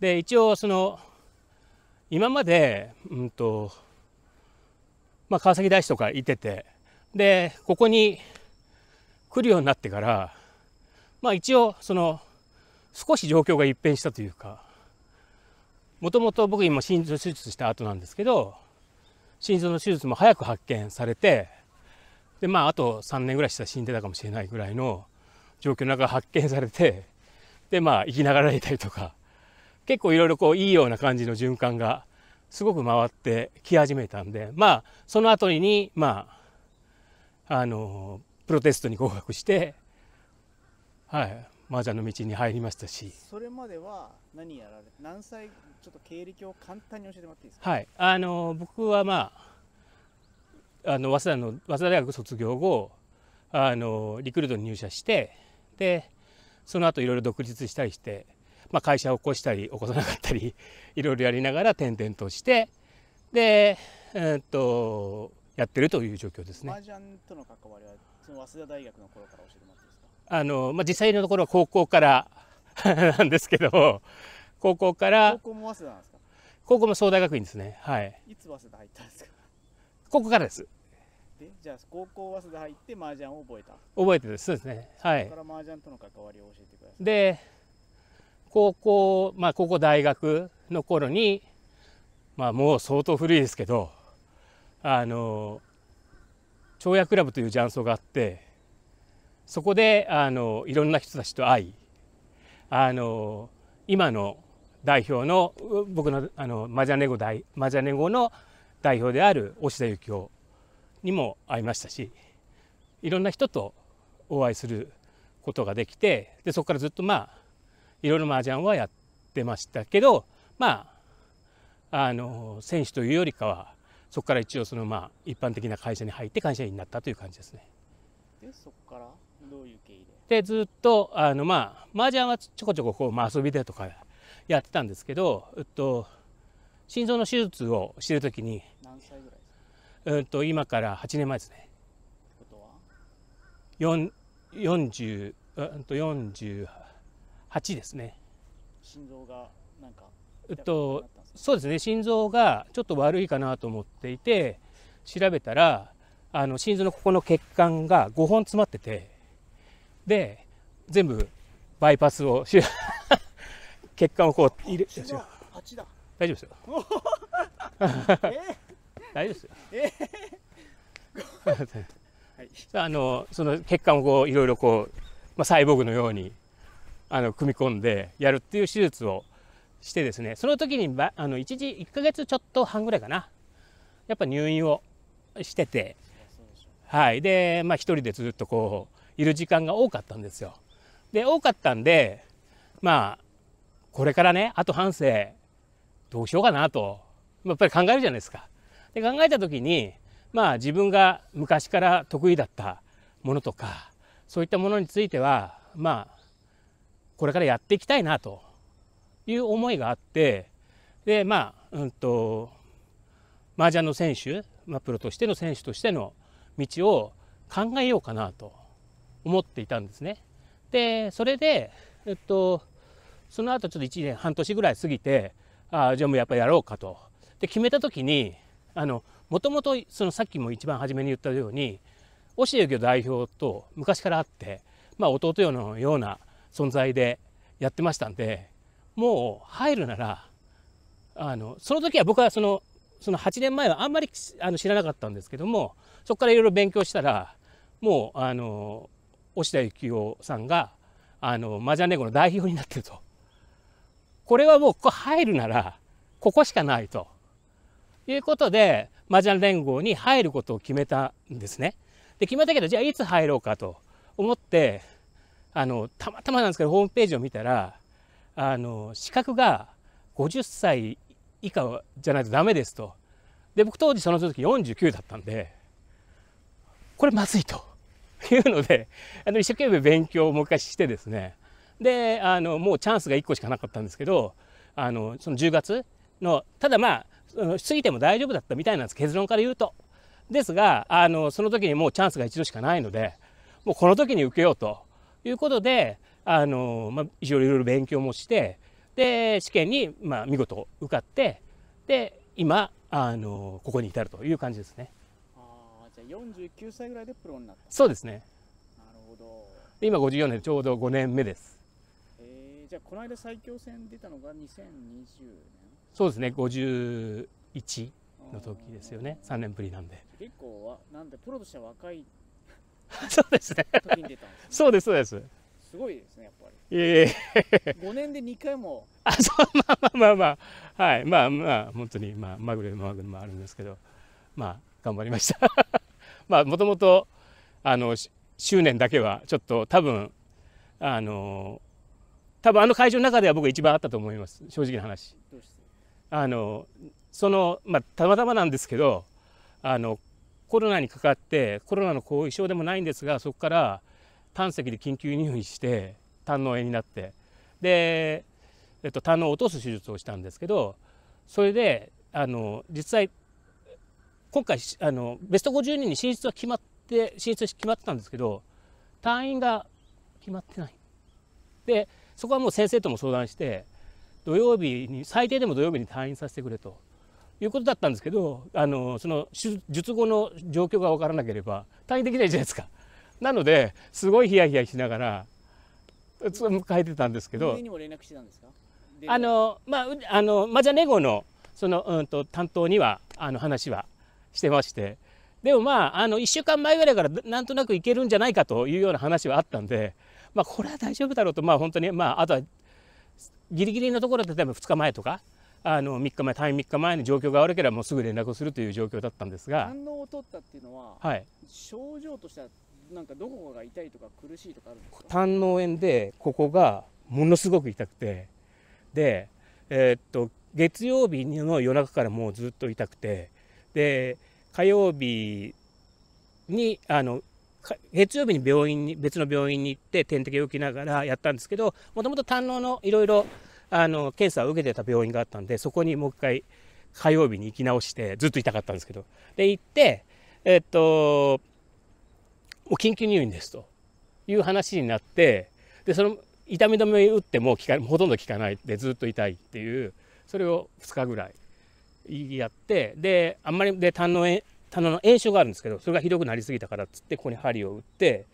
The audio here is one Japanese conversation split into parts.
で一応その今まで、うんとまあ、川崎大師とかいててでここに来るようになってからまあ一応その少し状況が一変したというかもともと僕今心臓手術した後なんですけど心臓の手術も早く発見されてでまああと3年ぐらいしたら死んでたかもしれないぐらいの状況の中発見されてでまあ生きながらいたりとか結構いろいろこういいような感じの循環がすごく回ってき始めたんでまあその後にまああのプロテストに合格してはい麻雀の道に入りましたしそれまでは何やられ何歳ちょっと経歴を簡単に教えてもらっていいですかはいあの僕はまああの早稲田の早稲田大学卒業後あのリクルートに入社してでその後いろいろ独立したりしてまあ、会社を起こしたり起こさなかったり いろいろやりながら転々としてで、えー、っとやってるという状況ですね。麻雀との関わりはその早稲田大学の頃から教えてもらってですかあの、まあ、実際のところは高校から なんですけど高校から高校も早稲田なんですか高校も総大学院ですねはいいつ早稲田入ったんですか高校からですでじゃあ高校早稲田入って麻雀を覚えた覚えてですそうですねはいから麻雀との関わりを教えてくださいで高校、まあ、高校大学の頃に、まあ、もう相当古いですけど、あの、跳躍クラブという雀荘があって、そこで、あの、いろんな人たちと会い、あの、今の代表の、僕の、あの、マジャネゴ大、マジャネゴの代表である押田幸雄にも会いましたし、いろんな人とお会いすることができて、で、そこからずっとまあ、いろいろ麻雀はやってましたけどまああの選手というよりかはそこから一応そのまあ一般的な会社に入って会社員になったという感じですね。でそこからどういう経緯ででずっとあのまあ麻雀はちょこちょここう、まあ、遊びでとかやってたんですけど、えっと、心臓の手術をしてる時に何歳ぐらいえっと今から8年前ですね。ってことは4 8ですね心臓がなんかえっとそうですね心臓がちょっと悪いかなと思っていて調べたらあの心臓のここの血管が5本詰まっててで全部バイパスをし 血管をこう入れ大丈夫ですよ えー、大丈夫ですよ、えー はい、あのその血管をこういろいろこう、まあ、サイボーグのようにあの組み込んでやるっていう手術をしてですねその時にあの一時1ヶ月ちょっと半ぐらいかなやっぱ入院をしててはいでまあ一人でずっとこういる時間が多かったんですよで多かったんでまあこれからねあと半生どうしようかなとやっぱり考えるじゃないですかで考えた時にまあ自分が昔から得意だったものとかそういったものについてはまあこれからやっていきたいなという思いがあってでまあうんと麻雀の選手、まあ、プロとしての選手としての道を考えようかなと思っていたんですね。でそれで、えっと、その後ちょっと1年半年ぐらい過ぎてああじゃあもうやっぱやろうかと。で決めた時にもともとさっきも一番初めに言ったように押江漁代表と昔からあって、まあ、弟よのような存在でやってましたんでもう入るならあのその時は僕はそのその8年前はあんまりあの知らなかったんですけどもそこからいろいろ勉強したらもうあの押田幸雄さんがあのマジャン連合の代表になってるとこれはもうここ入るならここしかないということで麻雀連合に入ることを決めたんですね。で決めたけどじゃあいつ入ろうかと思ってあのたまたまなんですけどホームページを見たらあの資格が50歳以下じゃないとダメですとで僕当時その時49だったんでこれまずいというのであの一生懸命勉強をもう一回してですねであのもうチャンスが1個しかなかったんですけどあのその10月のただまあ過ぎても大丈夫だったみたいなんです結論から言うと。ですがあのその時にもうチャンスが一度しかないのでもうこの時に受けようとということで、あのまあ、非常にいろいろ勉強もしてで試験に、まあ、見事受かってで今あのここに至るという感じですね。ああじゃあ49歳ぐらいでプロになったそうですね。なるほど今54年ちょうど5年目です。えー、じゃあこの間最強戦出たのが2020年そうですね51の時ですよね3年ぶりなんで結構はなんでプロとしては若い そうですね。そうですそうです。すごいですねやっぱり。いえいえ。五年で二回も。あそうまあまあまあまあはいまあまあ本当にまあまぐれまぐれもあるんですけどまあ頑張りました。まあもともとあの執念だけはちょっと多分あの多分あの会場の中では僕一番あったと思います正直な話。あのそのまあたまたまなんですけどあのコロナにかかってコロナの後遺症でもないんですがそこから胆石で緊急入院して胆の炎になってで、えっと、胆のを落とす手術をしたんですけどそれであの実際今回あのベスト50人に進出は決まって進出決まってたんですけど退院が決まってない。でそこはもう先生とも相談して土曜日に最低でも土曜日に退院させてくれということだったんですけどあのその手術後の状況が分からなければ退院できないじゃないですか。なのですごいヒヤヒヤしながら迎えてたんですけど。あのまああのマジャネゴのその、うんと、と担当にはあの話はしてましてでもまああの1週間前ぐらいからなんとなくいけるんじゃないかというような話はあったんで、まあ、これは大丈夫だろうとまあ本当にまああとはギリギリのところで例えば2日前とかあの3日前、退院3日前に状況が悪ければもうすぐ連絡をするという状況だったんですが反応を取ったっていうのは、はい、症状としてはなんかどこが痛いとか苦しいとかあるんですか胆の炎でここがものすごく痛くてで、えー、っと月曜日の夜中からもうずっと痛くてで火曜日にあの月曜日に病院に別の病院に行って点滴を受けながらやったんですけどもともと胆ののいろいろあの検査を受けてた病院があったんでそこにもう一回火曜日に行き直してずっと痛かったんですけどで行ってえっともう緊急入院ですという話になってでその痛み止め打っても効かほとんど効かないでずっと痛いっていうそれを2日ぐらいやってであんまりで胆の胆の炎症があるんですけどそれがひどくなりすぎたからっつってここに針を打って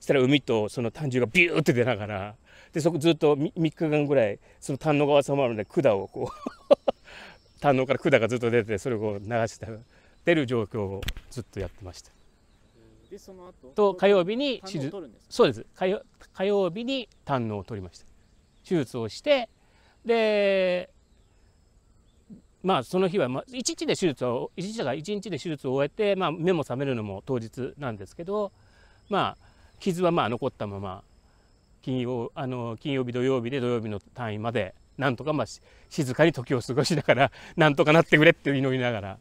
そしたら海とその胆汁がビューって出ながらでそこずっと 3, 3日間ぐらいその丹野川様まるで管をこう 丹野から管がずっと出てそれを流して出る状況をずっとやってました。でその後と火曜日に手術そうです火火曜日に胆のを取りました手術をしてでまあその日は、まあ、1日で手術を1日だから1日で手術を終えて、まあ、目も覚めるのも当日なんですけどまあ傷はまあ残ったまま金曜あの金曜日土曜日で土曜日の単位までなんとかまあ静かに時を過ごしながら なんとかなってくれって祈りながら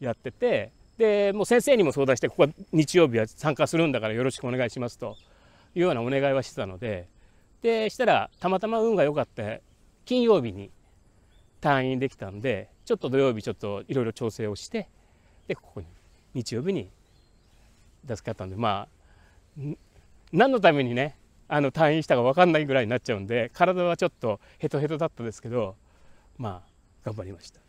やっててでもう先生にも相談してここは日曜日は参加するんだからよろしくお願いしますというようなお願いはしてたのででしたらたまたま運が良かった金曜日に退院できたんでちょっと土曜日ちょっといろいろ調整をしてでここに日曜日に助かったんでまあ何のためにねあの退院したか分かんないぐらいになっちゃうんで体はちょっとヘトヘトだったですけどまあ頑張りました。